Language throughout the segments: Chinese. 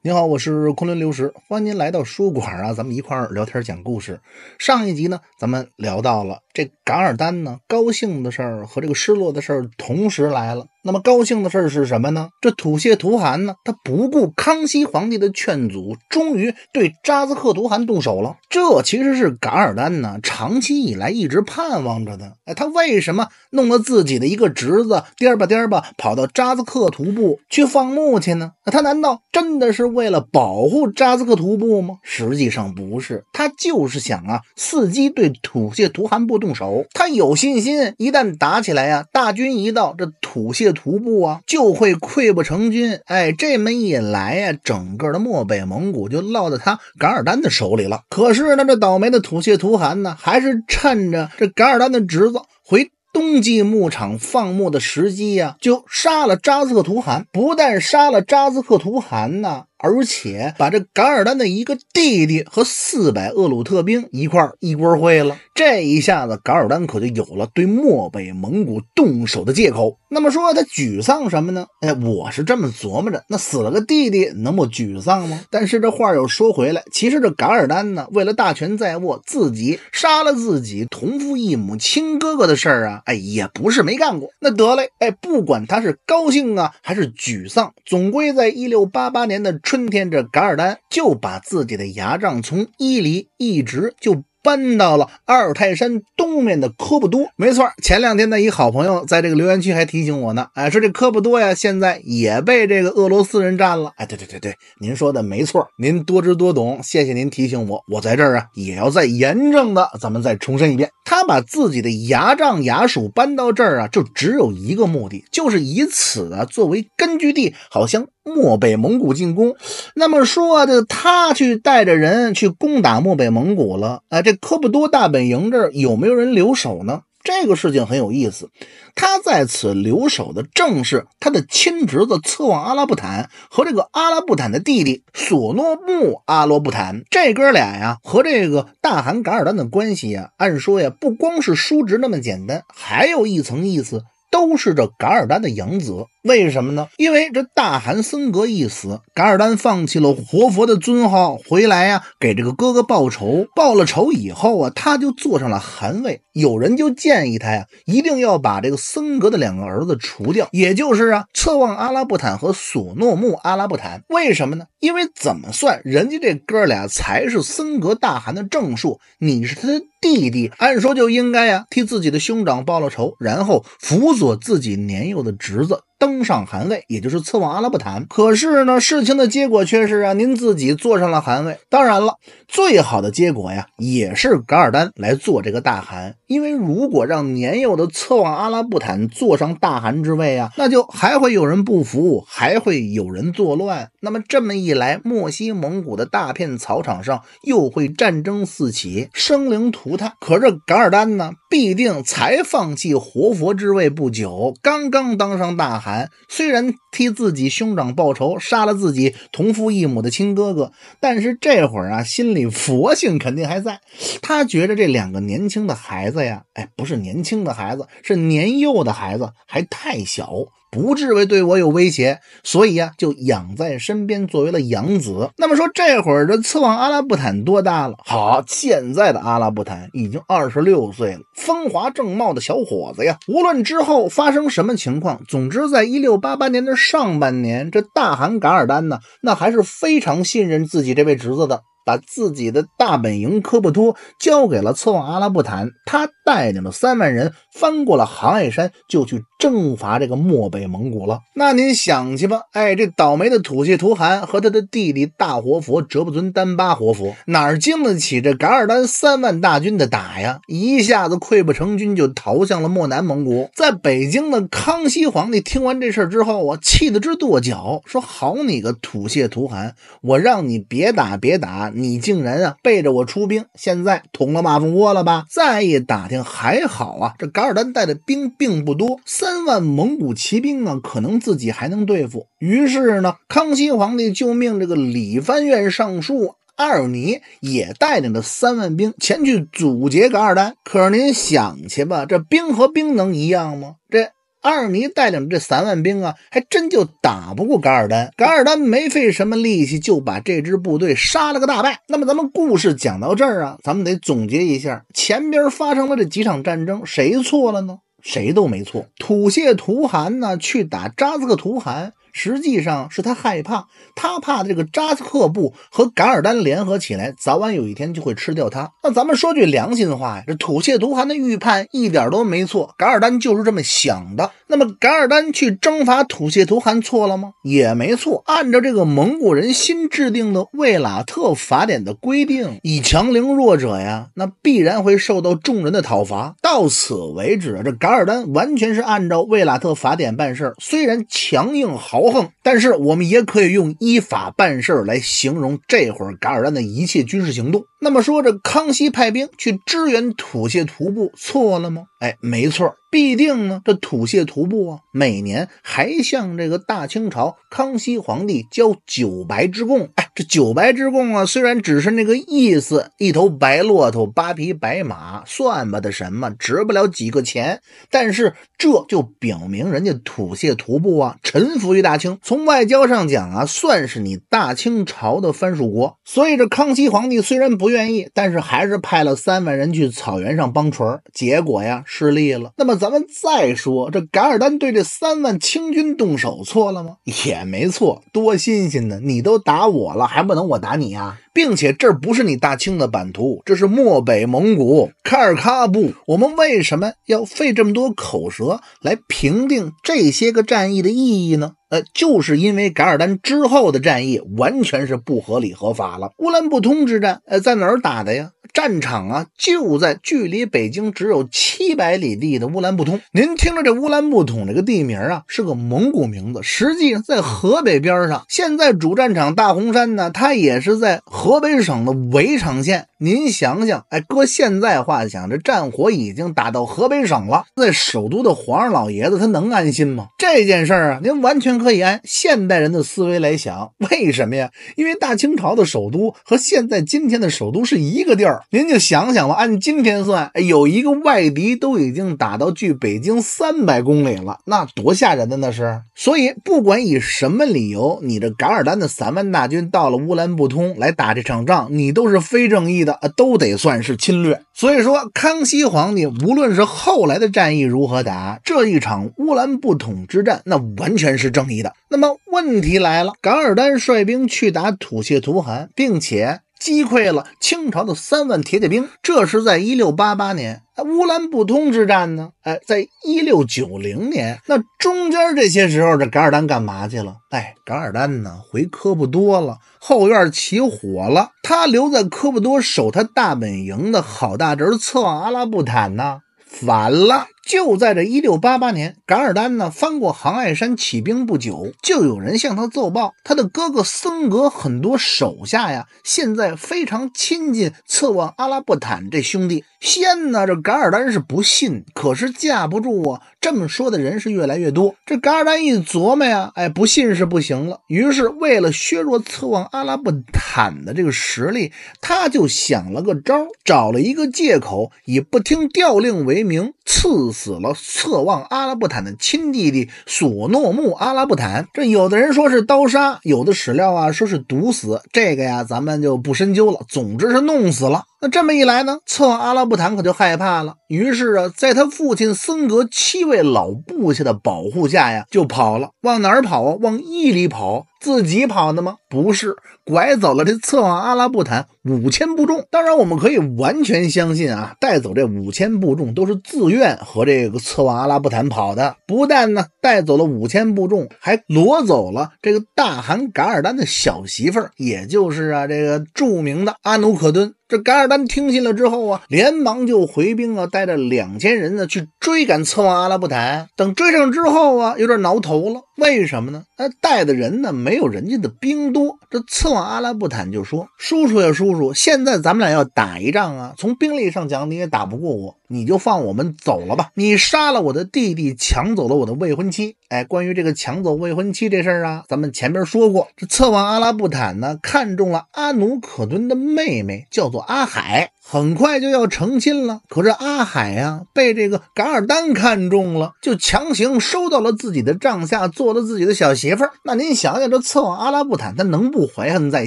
您好，我是昆仑刘石，欢迎您来到书馆啊，咱们一块儿聊天讲故事。上一集呢，咱们聊到了这噶尔丹呢，高兴的事儿和这个失落的事儿同时来了。那么高兴的事儿是什么呢？这土谢图汗呢，他不顾康熙皇帝的劝阻，终于对扎兹克图汗动手了。这其实是噶尔丹呢，长期以来一直盼望着的。哎，他为什么弄了自己的一个侄子颠吧颠吧跑到扎兹克图部去放牧去呢？他难道真的是为了保护扎兹克图部吗？实际上不是，他就是想啊，伺机对土谢图汗部动手。他有信心，一旦打起来呀，大军一到，这土谢。徒步啊，就会溃不成军。哎，这么一来呀，整个的漠北蒙古就落在他噶尔丹的手里了。可是呢，这倒霉的土谢图汗呢，还是趁着这噶尔丹的侄子回冬季牧场放牧的时机呀，就杀了扎斯克图汗。不但杀了扎斯克图汗呢。而且把这噶尔丹的一个弟弟和四百厄鲁特兵一块儿一锅烩了，这一下子噶尔丹可就有了对漠北蒙古动手的借口。那么说他沮丧什么呢？哎，我是这么琢磨着，那死了个弟弟，能不沮丧吗？但是这话又说回来，其实这噶尔丹呢，为了大权在握，自己杀了自己同父异母亲哥哥的事儿啊，哎，也不是没干过。那得嘞，哎，不管他是高兴啊还是沮丧，总归在一六八八年的。春天，这噶尔丹就把自己的牙帐从伊犁一直就搬到了阿尔泰山东面的科布多。没错，前两天呢，一好朋友在这个留言区还提醒我呢，哎，说这科布多呀，现在也被这个俄罗斯人占了。哎，对对对对，您说的没错，您多知多懂，谢谢您提醒我。我在这儿啊，也要再严正的，咱们再重申一遍，他把自己的牙帐牙署搬到这儿啊，就只有一个目的，就是以此啊作为根据地，好像漠北蒙古进攻，那么说的他去带着人去攻打漠北蒙古了啊！这科布多大本营这儿有没有人留守呢？这个事情很有意思，他在此留守的正是他的亲侄子策妄阿拉布坦和这个阿拉布坦的弟弟索诺木阿罗布坦。这哥俩呀，和这个大汗噶尔丹的关系呀，按说呀，不光是叔侄那么简单，还有一层意思。都是这噶尔丹的养子，为什么呢？因为这大汗森格一死，噶尔丹放弃了活佛的尊号，回来呀给这个哥哥报仇。报了仇以后啊，他就坐上了汗位。有人就建议他呀，一定要把这个森格的两个儿子除掉，也就是啊，策妄阿拉布坦和索诺木阿拉布坦。为什么呢？因为怎么算，人家这哥俩才是森格大汗的正数，你是他的弟弟，按说就应该呀，替自己的兄长报了仇，然后辅佐自己年幼的侄子。登上汗位，也就是策往阿拉布坦。可是呢，事情的结果却是啊，您自己坐上了汗位。当然了，最好的结果呀，也是噶尔丹来做这个大汗。因为如果让年幼的策往阿拉布坦坐上大汗之位啊，那就还会有人不服，还会有人作乱。那么这么一来，墨西蒙古的大片草场上又会战争四起，生灵涂炭。可是噶尔丹呢，必定才放弃活佛之位不久，刚刚当上大汗。虽然替自己兄长报仇，杀了自己同父异母的亲哥哥，但是这会儿啊，心里佛性肯定还在。他觉得这两个年轻的孩子呀，哎，不是年轻的孩子，是年幼的孩子，还太小。不至为对我有威胁，所以呀，就养在身边，作为了养子。那么说，这会儿这次旺阿拉布坦多大了？好，现在的阿拉布坦已经二十六岁了，风华正茂的小伙子呀。无论之后发生什么情况，总之在一六八八年的上半年，这大汗噶尔丹呢，那还是非常信任自己这位侄子的。把自己的大本营科布托交给了策旺阿拉布坦，他带领了三万人翻过了杭爱山，就去征伐这个漠北蒙古了。那您想去吧？哎，这倒霉的土谢图汗和他的弟弟大活佛哲布尊丹巴活佛哪儿经得起这噶尔丹三万大军的打呀？一下子溃不成军，就逃向了漠南蒙古。在北京的康熙皇帝听完这事之后，我气得直跺脚，说：“好你个土谢图汗，我让你别打，别打！”你竟然啊背着我出兵，现在捅了马蜂窝了吧？再一打听，还好啊，这噶尔丹带的兵并不多，三万蒙古骑兵啊，可能自己还能对付。于是呢，康熙皇帝就命这个李藩院尚书阿尔尼也带领着三万兵前去阻截噶尔丹。可是您想去吧？这兵和兵能一样吗？这。阿尔弥带领这三万兵啊，还真就打不过噶尔丹。噶尔丹没费什么力气，就把这支部队杀了个大败。那么咱们故事讲到这儿啊，咱们得总结一下，前边发生的这几场战争，谁错了呢？谁都没错。吐谢图汗呢，去打扎子克图汗。实际上是他害怕，他怕的这个扎斯克布和噶尔丹联合起来，早晚有一天就会吃掉他。那咱们说句良心话，呀，这土谢图汗的预判一点都没错，噶尔丹就是这么想的。那么，噶尔丹去征伐土谢图汗错了吗？也没错。按照这个蒙古人新制定的卫拉特法典的规定，以强凌弱者呀，那必然会受到众人的讨伐。到此为止，这噶尔丹完全是按照卫拉特法典办事儿。虽然强硬豪横，但是我们也可以用依法办事儿来形容这会儿噶尔丹的一切军事行动。那么说，这康熙派兵去支援土谢图部错了吗？哎，没错必定呢，这土谢图步啊，每年还向这个大清朝康熙皇帝交九白之贡。哎，这九白之贡啊，虽然只是那个意思，一头白骆驼，八匹白马，算不得什么，值不了几个钱，但是这就表明人家土谢图步啊，臣服于大清。从外交上讲啊，算是你大清朝的藩属国。所以这康熙皇帝虽然不愿意，但是还是派了三万人去草原上帮锤儿。结果呀。失利了，那么咱们再说，这噶尔丹对这三万清军动手错了吗？也没错，多新鲜呢！你都打我了，还不能我打你呀？并且这不是你大清的版图，这是漠北蒙古喀尔喀布。我们为什么要费这么多口舌来评定这些个战役的意义呢？呃，就是因为噶尔丹之后的战役完全是不合理合法了。乌兰布通之战，呃，在哪儿打的呀？战场啊，就在距离北京只有七百里地的乌兰布通。您听着，这乌兰布通这个地名啊，是个蒙古名字。实际上在河北边上，现在主战场大洪山呢，它也是在河北省的围场县。您想想，哎，搁现在话讲，这战火已经打到河北省了，在首都的皇上老爷子他能安心吗？这件事儿啊，您完全可以按现代人的思维来想。为什么呀？因为大清朝的首都和现在今天的首都是一个地儿。您就想想吧，按今天算，有一个外敌都已经打到距北京三百公里了，那多吓人的那是。所以不管以什么理由，你的噶尔丹的三万大军到了乌兰布通来打这场仗，你都是非正义的都得算是侵略。所以说，康熙皇帝无论是后来的战役如何打，这一场乌兰布统之战，那完全是正义的。那么问题来了，噶尔丹率兵去打土谢图汗，并且。击溃了清朝的三万铁甲兵，这是在一六八八年乌兰布通之战呢。哎，在一六九零年，那中间这些时候，这噶尔丹干嘛去了？哎，噶尔丹呢，回科布多了，后院起火了。他留在科布多守他大本营的好大侄策妄阿拉布坦呢，反了。就在这一六八八年，噶尔丹呢翻过杭爱山起兵不久，就有人向他奏报，他的哥哥森格很多手下呀，现在非常亲近策妄阿拉布坦这兄弟。先呢，这噶尔丹是不信，可是架不住啊，这么说的人是越来越多。这噶尔丹一琢磨呀，哎，不信是不行了。于是为了削弱策妄阿拉布坦的这个实力，他就想了个招，找了一个借口，以不听调令为名，赐。死了，侧望阿拉布坦的亲弟弟索诺木阿拉布坦。这有的人说是刀杀，有的史料啊说是毒死，这个呀咱们就不深究了。总之是弄死了。那这么一来呢，策阿拉布坦可就害怕了。于是啊，在他父亲森格七位老部下的保护下呀，就跑了。往哪儿跑啊？往伊犁跑。自己跑的吗？不是，拐走了这策阿拉布坦五千部众。当然，我们可以完全相信啊，带走这五千部众都是自愿和这个策阿拉布坦跑的。不但呢，带走了五千部众，还掳走了这个大汗噶尔丹的小媳妇儿，也就是啊，这个著名的阿努可敦。这噶尔丹听信了之后啊，连忙就回兵啊，带着两千人呢去追赶策妄阿拉布坦。等追上之后啊，有点挠头了。为什么呢？他带的人呢没有人家的兵多。这刺妄阿拉布坦就说：“叔叔呀，叔叔，现在咱们俩要打一仗啊。从兵力上讲，你也打不过我，你就放我们走了吧。你杀了我的弟弟，抢走了我的未婚妻。哎，关于这个抢走未婚妻这事儿啊，咱们前面说过。这刺妄阿拉布坦呢，看中了阿努可敦的妹妹，叫做阿海，很快就要成亲了。可是阿海呀，被这个噶尔丹看中了，就强行收到了自己的帐下做。”做了自己的小媳妇儿，那您想想，这伺候阿拉布坦，他能不怀恨在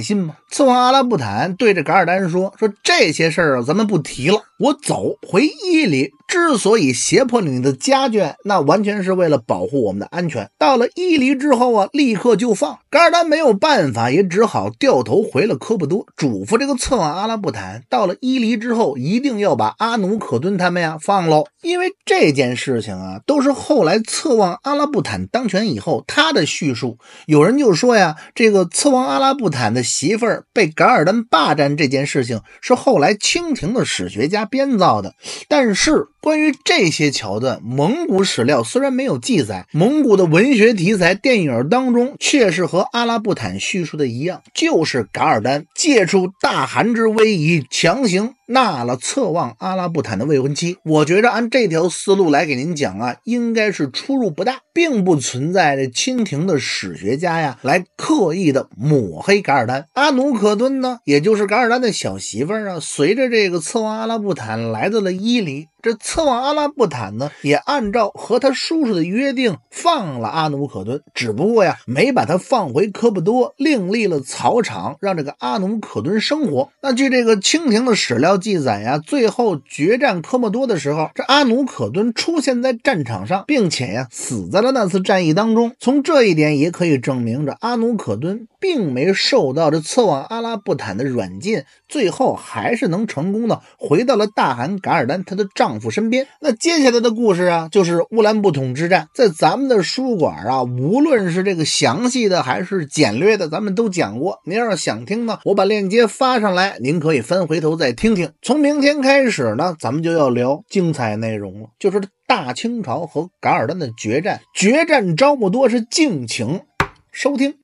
心吗？伺候阿拉布坦，对着噶尔丹说：“说这些事儿啊，咱们不提了，我走回伊犁。”之所以胁迫你的家眷，那完全是为了保护我们的安全。到了伊犁之后啊，立刻就放。噶尔丹没有办法，也只好掉头回了科布多，嘱咐这个策妄阿拉布坦，到了伊犁之后，一定要把阿努可敦他们呀放喽。因为这件事情啊，都是后来策妄阿拉布坦当权以后他的叙述。有人就说呀，这个策妄阿拉布坦的媳妇儿被噶尔丹霸占这件事情，是后来清廷的史学家编造的。但是。关于这些桥段，蒙古史料虽然没有记载，蒙古的文学题材电影当中却是和阿拉布坦叙述的一样，就是噶尔丹借助大汗之威仪，强行。纳了侧望阿拉布坦的未婚妻，我觉着按这条思路来给您讲啊，应该是出入不大，并不存在这清廷的史学家呀来刻意的抹黑噶尔丹。阿努可敦呢，也就是噶尔丹的小媳妇儿啊，随着这个侧望阿拉布坦来到了伊犁。这侧望阿拉布坦呢，也按照和他叔叔的约定放了阿努可敦，只不过呀，没把他放回科布多，另立了草场让这个阿努可敦生活。那据这个清廷的史料。记载呀，最后决战科莫多的时候，这阿努可敦出现在战场上，并且呀，死在了那次战役当中。从这一点也可以证明，这阿努可敦并没受到这策妄阿拉布坦的软禁，最后还是能成功的回到了大汗噶尔丹他的丈夫身边。那接下来的故事啊，就是乌兰布统之战。在咱们的书馆啊，无论是这个详细的还是简略的，咱们都讲过。您要是想听呢，我把链接发上来，您可以翻回头再听听。从明天开始呢，咱们就要聊精彩内容了，就是大清朝和噶尔丹的决战，决战招募多是敬请收听。